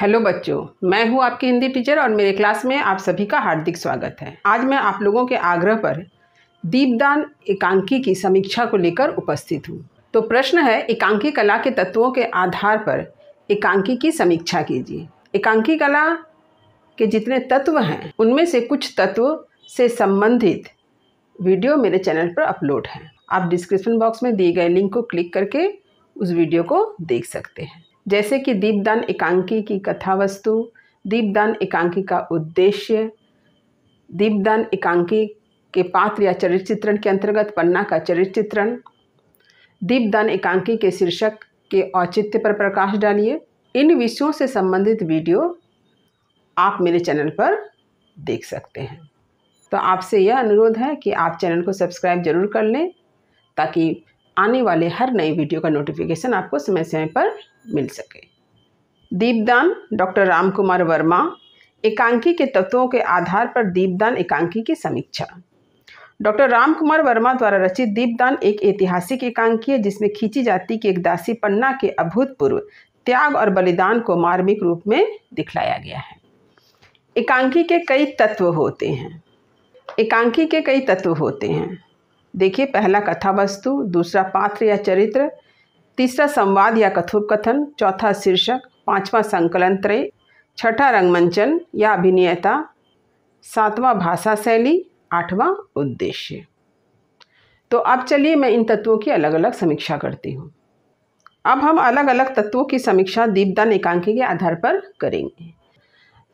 hello बच्चों मैं हूं आपकी हिंदी टीचर और मेरे क्लास में आप सभी का हार्दिक स्वागत है आज मैं आप लोगों के आग्रह पर दीपदान एकांकी की समीक्षा को लेकर उपस्थित हूं तो प्रश्न है एकांकी कला के तत्वों के आधार पर एकांकी की समीक्षा कीजिए एकांकी कला के जितने तत्व हैं उनमें से कुछ तत्व से संबंधित वीडियो मेरे चैनल पर अपलोड हैं आप डिस्क्रिप्शन बॉक्स में दिए गए लिंक को क्लिक करके उस वीडियो को देख सकते हैं जैसे कि दीपदान एकांकी की कथा वस्तु दीपदान एकांकी का उद्देश्य दीपदान एकांकी के पात्र या चरित्र चित्रण के अंतर्गत पन्ना का चरित्र चित्रण दीपदान एकांकी के शीर्षक के औचित्य पर प्रकाश डालिए इन विषयों से संबंधित वीडियो आप मेरे चैनल पर देख सकते हैं तो आपसे यह अनुरोध है कि आप चैनल को सब्सक्राइब जरूर कर लें ताकि आने वाले हर नई वीडियो का नोटिफिकेशन आपको समय समय पर मिल सके दीपदान डॉक्टर राम कुमार वर्मा एकांकी के तत्वों के आधार पर दीपदान एकांकी की समीक्षा डॉक्टर राम कुमार वर्मा द्वारा रचित दीपदान एक ऐतिहासिक एकांकी है जिसमें खींची जाती कि एक दासी पन्ना के अभूतपूर्व त्याग और बलिदान को मार्मिक रूप में दिखलाया गया है एकांकी के कई तत्व होते हैं एकांकी के कई तत्व होते हैं देखिए पहला कथा वस्तु दूसरा पात्र या चरित्र तीसरा संवाद या कथोपकथन चौथा शीर्षक पांचवा संकलन त्रय छठा रंगमंचन या अभिनेता सातवां भाषा शैली आठवां उद्देश्य तो अब चलिए मैं इन तत्वों की अलग अलग समीक्षा करती हूँ अब हम अलग अलग तत्वों की समीक्षा दीपदान एकांकी के आधार पर करेंगे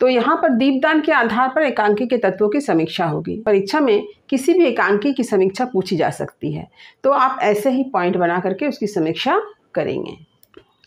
तो यहाँ पर दीपदान के आधार पर एकांकी के तत्वों की समीक्षा होगी परीक्षा में किसी भी एकांकी की समीक्षा पूछी जा सकती है तो आप ऐसे ही पॉइंट बना करके उसकी समीक्षा करेंगे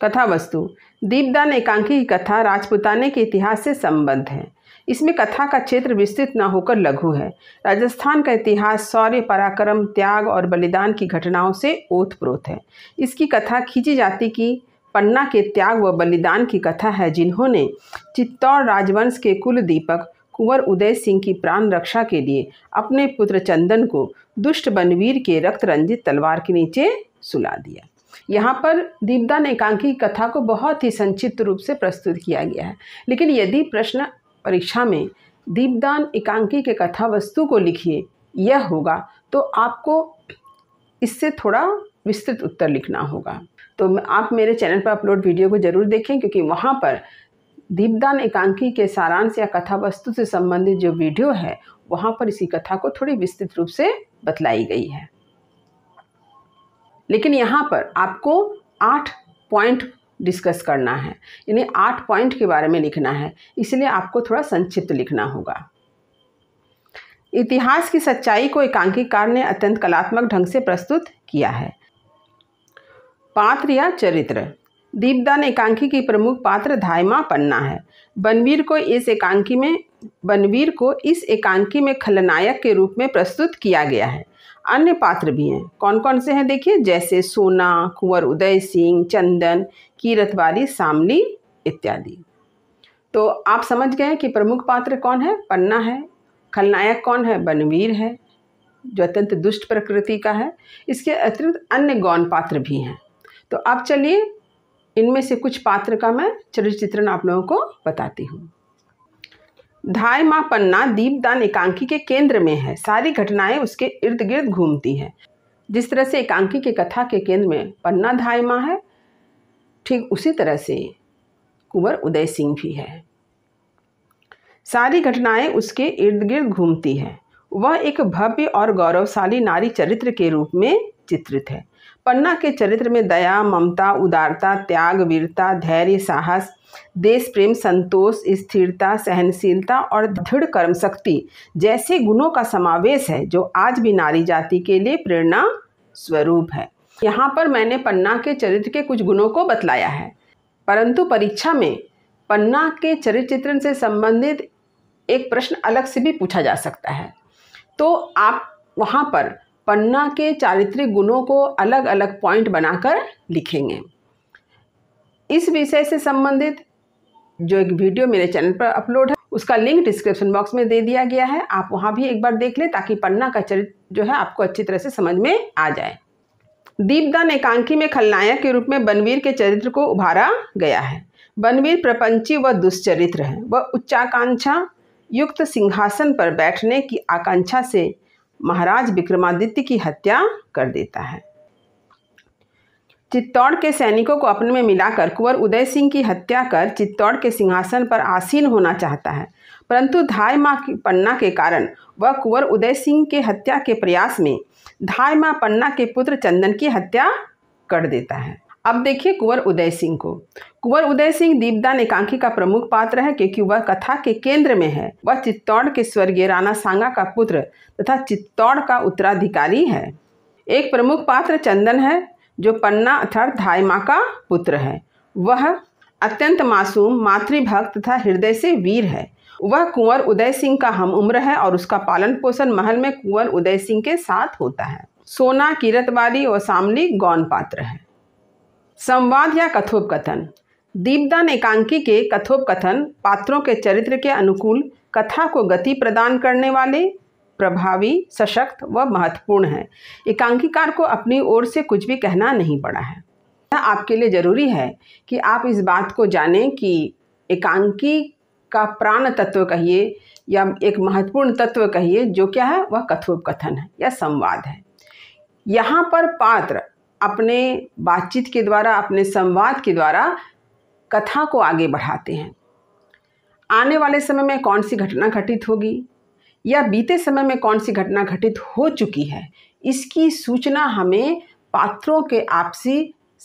कथा वस्तु दीपदान एकांकी की कथा राजपुताने के इतिहास से संबद्ध है इसमें कथा का क्षेत्र विस्तृत न होकर लघु है राजस्थान का इतिहास शौर्य पराक्रम त्याग और बलिदान की घटनाओं से ओतप्रोत है इसकी कथा खींची जाती की पन्ना के त्याग व बलिदान की कथा है जिन्होंने चित्तौड़ राजवंश के कुल दीपक कुंवर उदय सिंह की प्राण रक्षा के लिए अपने पुत्र चंदन को दुष्ट बनवीर के रक्त रंजित तलवार के नीचे सुला दिया यहाँ पर दीपदान एकांकी कथा को बहुत ही संक्षिप्त रूप से प्रस्तुत किया गया है लेकिन यदि प्रश्न परीक्षा में दीपदान एकांकी के कथा वस्तु को लिखिए यह होगा तो आपको इससे थोड़ा विस्तृत उत्तर लिखना होगा तो आप मेरे चैनल पर अपलोड वीडियो को ज़रूर देखें क्योंकि वहाँ पर दीपदान एकांकी के सारांश या कथा वस्तु से संबंधित जो वीडियो है वहाँ पर इसी कथा को थोड़ी विस्तृत रूप से बतलाई गई है लेकिन यहाँ पर आपको आठ पॉइंट डिस्कस करना है यानी आठ पॉइंट के बारे में लिखना है इसलिए आपको थोड़ा संक्षिप्त लिखना होगा इतिहास की सच्चाई को एकांकीकार ने अत्यंत कलात्मक ढंग से प्रस्तुत किया है पात्र या चरित्र दीपदान एकांकी की प्रमुख पात्र धायमा पन्ना है बनवीर को इस एकांकी में बनवीर को इस एकांकी में खलनायक के रूप में प्रस्तुत किया गया है अन्य पात्र भी हैं कौन कौन से हैं देखिए जैसे सोना कुंवर उदय सिंह चंदन कीरतवारी सामली इत्यादि तो आप समझ गए कि प्रमुख पात्र कौन है पन्ना है खलनायक कौन है बनवीर है जो अत्यंत दुष्ट प्रकृति का है इसके अतिरिक्त अन्य गौन पात्र भी हैं तो अब चलिए इनमें से कुछ पात्र का मैं चरित्र चित्रण आप लोगों को बताती हूँ धाई माँ पन्ना दीपदान एकांकी के केंद्र में है सारी घटनाएं उसके इर्द गिर्द घूमती हैं जिस तरह से एकांकी के कथा के केंद्र में पन्ना धाई माँ है ठीक उसी तरह से कुंवर उदय सिंह भी है सारी घटनाएं उसके इर्द गिर्द घूमती हैं वह एक भव्य और गौरवशाली नारी चरित्र के रूप में चित्रित है पन्ना के चरित्र में दया ममता उदारता त्याग वीरता धैर्य साहस देश प्रेम संतोष स्थिरता सहनशीलता और दृढ़ कर्म शक्ति जैसे गुणों का समावेश है जो आज भी नारी जाति के लिए प्रेरणा स्वरूप है यहाँ पर मैंने पन्ना के चरित्र के कुछ गुणों को बतलाया है परंतु परीक्षा में पन्ना के चरित्र चित्रण से संबंधित एक प्रश्न अलग से भी पूछा जा सकता है तो आप वहाँ पर पन्ना के चारित्रिक गुणों को अलग अलग पॉइंट बनाकर लिखेंगे इस विषय से संबंधित जो एक वीडियो मेरे चैनल पर अपलोड है उसका लिंक डिस्क्रिप्शन बॉक्स में दे दिया गया है आप वहाँ भी एक बार देख लें ताकि पन्ना का चरित्र जो है आपको अच्छी तरह से समझ में आ जाए दीपदान एकांकी में खलनायक के रूप में बनवीर के चरित्र को उभारा गया है बनवीर प्रपंची व दुष्चरित्र है वह उच्चाकांक्षा युक्त सिंहासन पर बैठने की आकांक्षा से महाराज विक्रमादित्य की हत्या कर देता है चित्तौड़ के सैनिकों को अपने में मिलाकर कुंवर उदय सिंह की हत्या कर चित्तौड़ के सिंहासन पर आसीन होना चाहता है परंतु धाय माँ पन्ना के कारण वह कुंवर उदय सिंह के हत्या के प्रयास में धाय माँ पन्ना के पुत्र चंदन की हत्या कर देता है अब देखिए कुंवर उदय सिंह को कुंवर उदय सिंह दीपदान एकांकी का प्रमुख पात्र है क्योंकि वह कथा के केंद्र में है वह चित्तौड़ के स्वर्गीय राणा सांगा का पुत्र तथा चित्तौड़ का उत्तराधिकारी है एक प्रमुख पात्र चंदन है जो पन्ना अर्थात धायमा का पुत्र है वह अत्यंत मासूम मातृभक्त तथा हृदय से वीर है वह कुंवर उदय सिंह का हम उम्र है और उसका पालन पोषण महल में कुंवर उदय सिंह के साथ होता है सोना किरतवाली और सामली गौन पात्र है संवाद या कथोपकथन दीपदान एकांकी के कथोपकथन पात्रों के चरित्र के अनुकूल कथा को गति प्रदान करने वाले प्रभावी सशक्त व महत्वपूर्ण है एकांकीकार को अपनी ओर से कुछ भी कहना नहीं पड़ा है यह आपके लिए ज़रूरी है कि आप इस बात को जानें कि एकांकी का प्राण तत्व कहिए या एक महत्वपूर्ण तत्व कहिए जो क्या है वह कथोपकथन है या संवाद है यहाँ पर पात्र अपने बातचीत के द्वारा अपने संवाद के द्वारा कथा को आगे बढ़ाते हैं आने वाले समय में कौन सी घटना घटित होगी या बीते समय में कौन सी घटना घटित हो चुकी है इसकी सूचना हमें पात्रों के आपसी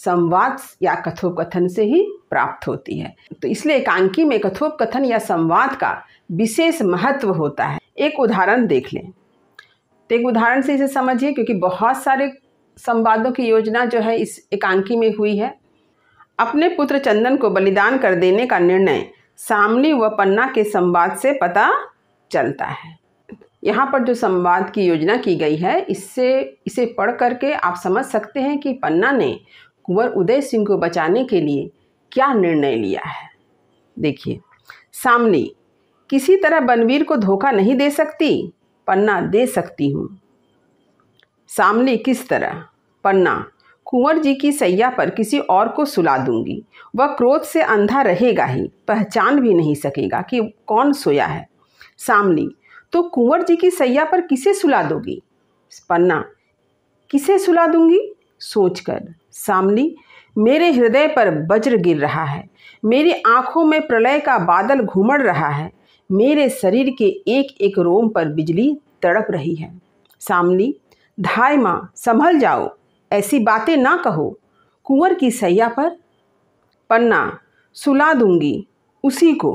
संवाद या कथोपकथन से ही प्राप्त होती है तो इसलिए एकांकी में कथोपकथन या संवाद का विशेष महत्व होता है एक उदाहरण देख लें तो एक उदाहरण से इसे समझिए क्योंकि बहुत सारे संवादों की योजना जो है इस एकांकी में हुई है अपने पुत्र चंदन को बलिदान कर देने का निर्णय सामली व पन्ना के संवाद से पता चलता है यहाँ पर जो संवाद की योजना की गई है इससे इसे पढ़ करके आप समझ सकते हैं कि पन्ना ने कुंवर उदय सिंह को बचाने के लिए क्या निर्णय लिया है देखिए सामली किसी तरह बनवीर को धोखा नहीं दे सकती पन्ना दे सकती हूँ सामने किस तरह पन्ना कुंवर जी की सैया पर किसी और को सुला दूंगी वह क्रोध से अंधा रहेगा ही पहचान भी नहीं सकेगा कि कौन सोया है सामली तो कुंवर जी की सैया पर किसे सुला दोगी पन्ना किसे सुला दूंगी सोचकर सामली मेरे हृदय पर वज्र गिर रहा है मेरी आंखों में प्रलय का बादल घूमड़ रहा है मेरे शरीर के एक एक रोम पर बिजली तड़प रही है सामली धाय माँ संभल जाओ ऐसी बातें ना कहो कुंवर की सैया पर पन्ना सुला दूंगी उसी को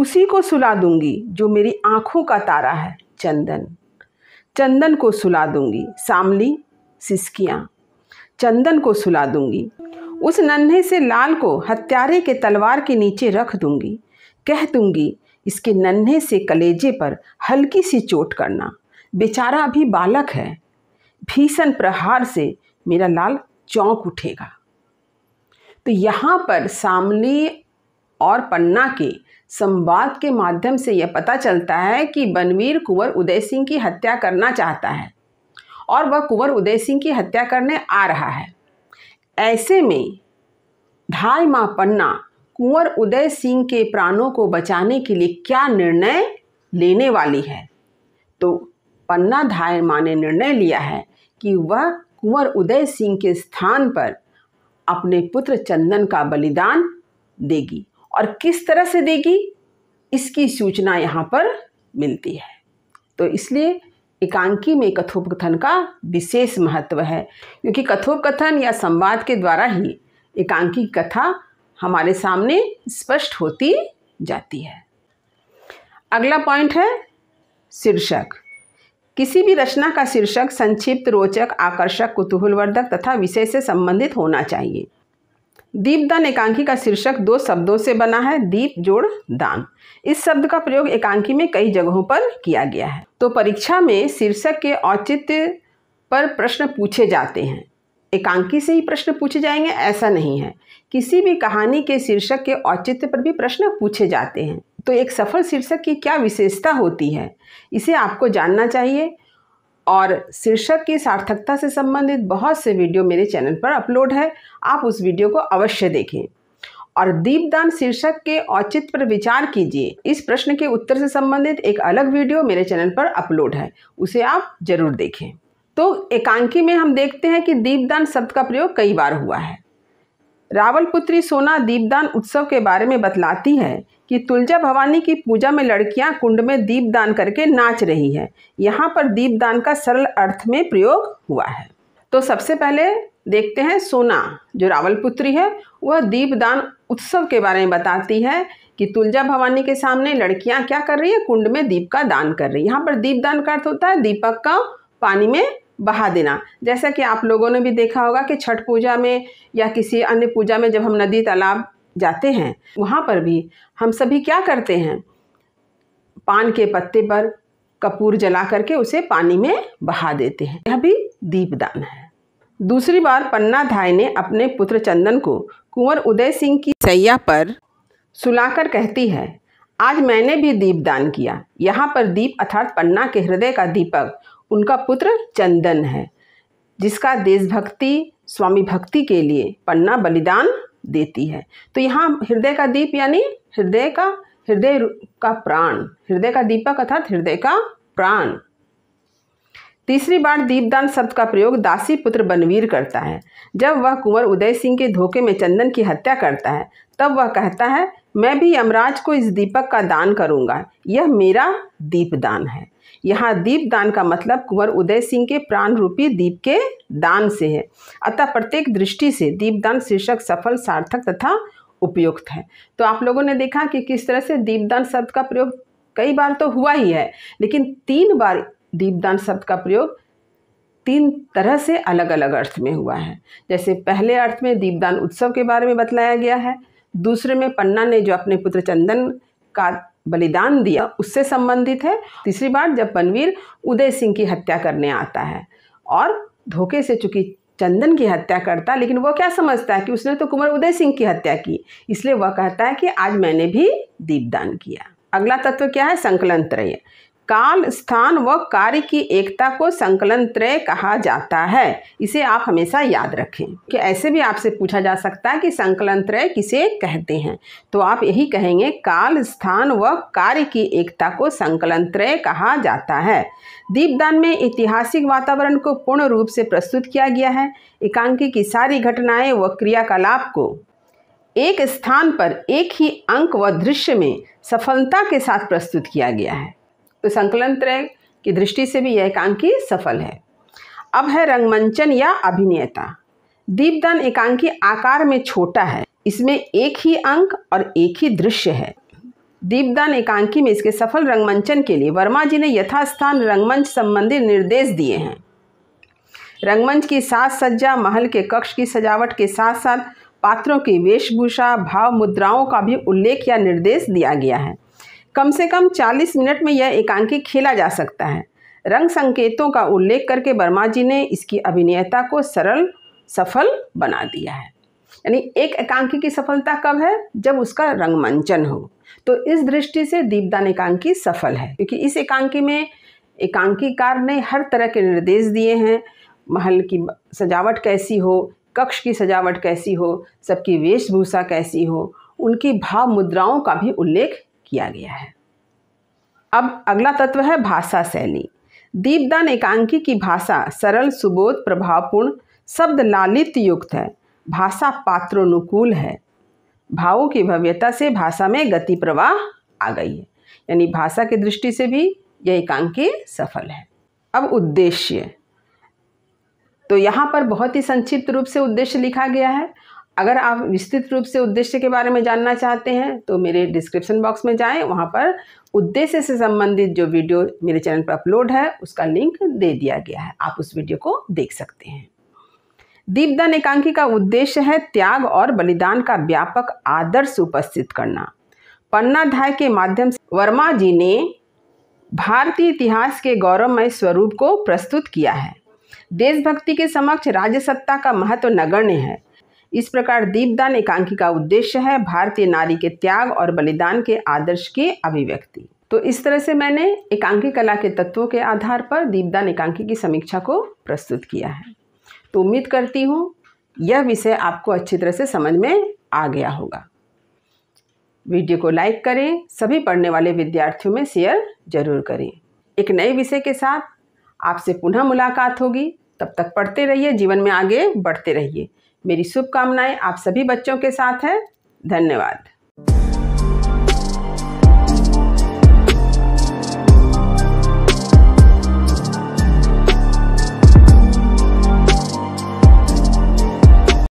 उसी को सुला दूंगी जो मेरी आँखों का तारा है चंदन चंदन को सुला दूंगी सामली सिसकियाँ चंदन को सुला दूंगी उस नन्हे से लाल को हत्यारे के तलवार के नीचे रख दूंगी कह दूंगी इसके नन्हे से कलेजे पर हल्की सी चोट करना बेचारा अभी बालक है भीषण प्रहार से मेरा लाल चौंक उठेगा तो यहाँ पर सामली और पन्ना के संवाद के माध्यम से यह पता चलता है कि बनवीर कुंवर उदय सिंह की हत्या करना चाहता है और वह कुंवर उदय सिंह की हत्या करने आ रहा है ऐसे में ढाई माँ पन्ना कुंवर उदय सिंह के प्राणों को बचाने के लिए क्या निर्णय लेने वाली है तो पन्ना धाय माँ ने निर्णय लिया है कि वह कुंवर उदय सिंह के स्थान पर अपने पुत्र चंदन का बलिदान देगी और किस तरह से देगी इसकी सूचना यहाँ पर मिलती है तो इसलिए एकांकी में कथोपकथन का विशेष महत्व है क्योंकि कथोपकथन या संवाद के द्वारा ही एकांकी कथा हमारे सामने स्पष्ट होती जाती है अगला पॉइंट है शीर्षक किसी भी रचना का शीर्षक संक्षिप्त रोचक आकर्षक कुतूहलवर्धक तथा विषय से संबंधित होना चाहिए दीप दान एकांकी का शीर्षक दो शब्दों से बना है दीप जोड़ दान इस शब्द का प्रयोग एकांकी में कई जगहों पर किया गया है तो परीक्षा में शीर्षक के औचित्य पर प्रश्न पूछे जाते हैं एकांकी से ही प्रश्न पूछे जाएंगे ऐसा नहीं है किसी भी कहानी के शीर्षक के औचित्य पर भी प्रश्न पूछे जाते हैं तो एक सफल शीर्षक की क्या विशेषता होती है इसे आपको जानना चाहिए और शीर्षक की सार्थकता से संबंधित बहुत से वीडियो मेरे चैनल पर अपलोड है आप उस वीडियो को अवश्य देखें और दीपदान शीर्षक के औचित्य पर विचार कीजिए इस प्रश्न के उत्तर से संबंधित एक अलग वीडियो मेरे चैनल पर अपलोड है उसे आप जरूर देखें तो एकांकी में हम देखते हैं कि दीपदान शब्द का प्रयोग कई बार हुआ है रावलपुत्री सोना दीपदान उत्सव के बारे में बतलाती है कि तुलजा भवानी की पूजा में लड़कियां कुंड में दीपदान करके नाच रही हैं यहाँ पर दीपदान का सरल अर्थ में प्रयोग हुआ है तो सबसे पहले देखते हैं सोना जो रावलपुत्री है वह दीपदान उत्सव के बारे में बताती है कि तुलजा भवानी के सामने लड़कियां क्या कर रही है कुंड में दीप का दान कर रही है यहाँ पर दीपदान का अर्थ होता है दीपक का पानी में बहा देना जैसा कि आप लोगों ने भी देखा होगा कि छठ पूजा में या किसी अन्य पूजा में जब हम नदी तालाब जाते हैं वहाँ पर भी हम सभी क्या करते हैं पान के पत्ते पर कपूर जला करके उसे पानी में बहा देते हैं यह भी दीपदान है दूसरी बार पन्ना धाय ने अपने पुत्र चंदन को कुंवर उदय सिंह की सैया पर सुलाकर कहती है आज मैंने भी दीपदान किया यहाँ पर दीप अर्थात पन्ना के हृदय का दीपक उनका पुत्र चंदन है जिसका देशभक्ति स्वामी भक्ति के लिए पन्ना बलिदान देती है तो यहाँ हृदय का दीप यानी हृदय का हृदय का प्राण हृदय का दीपक अर्थात हृदय का प्राण तीसरी बार दीपदान शब्द का प्रयोग दासी पुत्र बनवीर करता है जब वह कुंवर उदय सिंह के धोखे में चंदन की हत्या करता है तब वह कहता है मैं भी यमराज को इस दीपक का दान करूंगा यह मेरा दीपदान है यहाँ दीपदान का मतलब कुंवर उदय सिंह के प्राण रूपी दीप के दान से है अतः प्रत्येक दृष्टि से दीपदान शीर्षक सफल सार्थक तथा उपयुक्त है तो आप लोगों ने देखा कि किस तरह से दीपदान शब्द का प्रयोग कई बार तो हुआ ही है लेकिन तीन बार दीपदान शब्द का प्रयोग तीन तरह से अलग अलग अर्थ में हुआ है जैसे पहले अर्थ में दीपदान उत्सव के बारे में बतलाया गया है दूसरे में पन्ना ने जो अपने पुत्र चंदन का बलिदान दिया उससे संबंधित है तीसरी बार जब बनवीर उदय सिंह की हत्या करने आता है और धोखे से चुकी चंदन की हत्या करता लेकिन वह क्या समझता है कि उसने तो कुंवर उदय सिंह की हत्या की इसलिए वह कहता है कि आज मैंने भी दीपदान किया अगला तत्व क्या है संकलन त्रय काल स्थान व कार्य की एकता को संकलन त्रय कहा जाता है इसे आप हमेशा याद रखें कि ऐसे भी आपसे पूछा जा सकता है कि संकलन त्रय किसे कहते हैं तो आप यही कहेंगे काल स्थान व कार्य की एकता को संकलन त्रय कहा जाता है दीपदान में ऐतिहासिक वातावरण को पूर्ण रूप से प्रस्तुत किया गया है एकांकी की सारी घटनाएं व क्रियाकलाप को एक स्थान पर एक ही अंक व दृश्य में सफलता के साथ प्रस्तुत किया गया है तो संकलन त्रय की दृष्टि से भी यह एकांकी सफल है अब है रंगमंचन या अभिनेता दीपदान एकांकी आकार में छोटा है इसमें एक ही अंक और एक ही दृश्य है दीपदान एकांकी में इसके सफल रंगमंचन के लिए वर्मा जी ने यथास्थान रंगमंच संबंधी निर्देश दिए हैं रंगमंच की साज सज्जा महल के कक्ष की सजावट के साथ साथ पात्रों की वेशभूषा भाव मुद्राओं का भी उल्लेख या निर्देश दिया गया है कम से कम 40 मिनट में यह एकांकी खेला जा सकता है रंग संकेतों का उल्लेख करके वर्मा जी ने इसकी अभिनेता को सरल सफल बना दिया है यानी एक एकांकी की सफलता कब है जब उसका रंगमंचन हो तो इस दृष्टि से दीपदान एकांकी सफल है क्योंकि इस एकांकी में एकांकीकार ने हर तरह के निर्देश दिए हैं महल की सजावट कैसी हो कक्ष की सजावट कैसी हो सबकी वेशभूषा कैसी हो उनकी भाव मुद्राओं का भी उल्लेख किया गया है अब अगला तत्व है भाषा शैली दीपदान एकांकी की भाषा सरल सुबोध प्रभावपूर्ण शब्द लालित युक्त है भाषा पात्रोनुकूल है भावों की भव्यता से भाषा में गति प्रवाह आ गई है यानी भाषा की दृष्टि से भी यह एकांकी सफल है अब उद्देश्य तो यहाँ पर बहुत ही संक्षिप्त रूप से उद्देश्य लिखा गया है अगर आप विस्तृत रूप से उद्देश्य के बारे में जानना चाहते हैं तो मेरे डिस्क्रिप्शन बॉक्स में जाएं वहाँ पर उद्देश्य से संबंधित जो वीडियो मेरे चैनल पर अपलोड है उसका लिंक दे दिया गया है आप उस वीडियो को देख सकते हैं दीपदान एकांकी का उद्देश्य है त्याग और बलिदान का व्यापक आदर्श उपस्थित करना पन्नाध्याय के माध्यम से वर्मा जी ने भारतीय इतिहास के गौरवमय स्वरूप को प्रस्तुत किया है देशभक्ति के समक्ष राज्य सत्ता का महत्व नगण्य है इस प्रकार दीपदान एकांकी का उद्देश्य है भारतीय नारी के त्याग और बलिदान के आदर्श की अभिव्यक्ति तो इस तरह से मैंने एकांकी कला के तत्वों के आधार पर दीपदान एकांकी की समीक्षा को प्रस्तुत किया है तो उम्मीद करती हूँ यह विषय आपको अच्छी तरह से समझ में आ गया होगा वीडियो को लाइक करें सभी पढ़ने वाले विद्यार्थियों में शेयर जरूर करें एक नए विषय के साथ आपसे पुनः मुलाकात होगी तब तक पढ़ते रहिए जीवन में आगे बढ़ते रहिए मेरी शुभकामनाएं आप सभी बच्चों के साथ हैं धन्यवाद